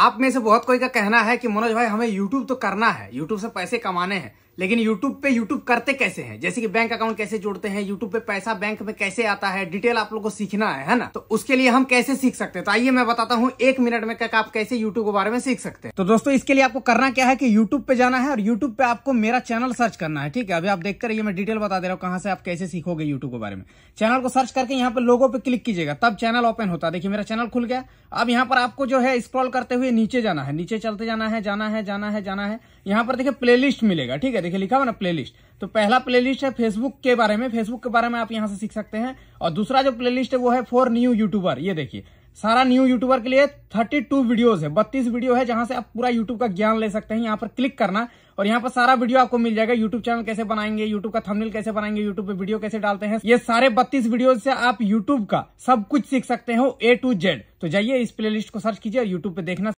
आप में से बहुत कोई का कहना है कि मनोज भाई हमें यूट्यूब तो करना है यूट्यूब से पैसे कमाने हैं लेकिन यूट्यूब पे यूट्यूब करते कैसे हैं जैसे कि बैंक अकाउंट कैसे जोड़ते हैं यूट्यूब पे पैसा बैंक में कैसे आता है डिटेल आप लोग को सीखना है है ना तो उसके लिए हम कैसे सीख सकते हैं तो आइए मैं बताता हूँ एक मिनट में क्या आप कैसे यूट्यूब के बारे में सीख सकते हैं तो दोस्तों इसके लिए आपको करना क्या है कि यूट्यूब पे जाना है और यूट्यूब पे आपको मेरा चैनल सर्च करना है ठीक है अभी आप देखते रहिए मैं डिटेल बता दे रहा हूँ कहाँ से आप कैसे सीखोगे यूट्यूब के बारे में चैनल को सर्च करके यहाँ पर लोगों पर क्लिक कीजिएगा तब चैनल ओपन होता है देखिए मेरा चैनल खुल गया अब यहाँ पर आपको जो है स्क्रॉल करते हुए हुए नीचे जाना है नीचे चलते जाना है जाना है जाना है जाना है यहाँ पर देखिए प्लेलिस्ट मिलेगा ठीक है देखिए लिखा हुआ ना प्लेलिस्ट तो पहला प्लेलिस्ट है फेसबुक के बारे में फेसबुक के बारे में आप यहाँ से सीख सकते हैं और दूसरा जो प्लेलिस्ट है वो है फॉर न्यू यूट्यूबर ये देखिए सारा न्यू यूट्यूबर के लिए 32 वीडियोस है बत्तीस वीडियो है जहां से आप पूरा यूट्यूब का ज्ञान ले सकते हैं यहाँ पर क्लिक करना और यहाँ पर सारा वीडियो आपको मिल जाएगा यूट्यूब चैनल कैसे बनाएंगे यूट्यूब का थंबनेल कैसे बनाएंगे यूट्यूब पे वीडियो कैसे डालते हैं ये सारे 32 वीडियो से आप यूट्यूब का सब कुछ सीख सकते हो ए टू जेड तो जाइए इस प्लेलिस्ट को सर्च कीजिए और यूट्यूब पे देखना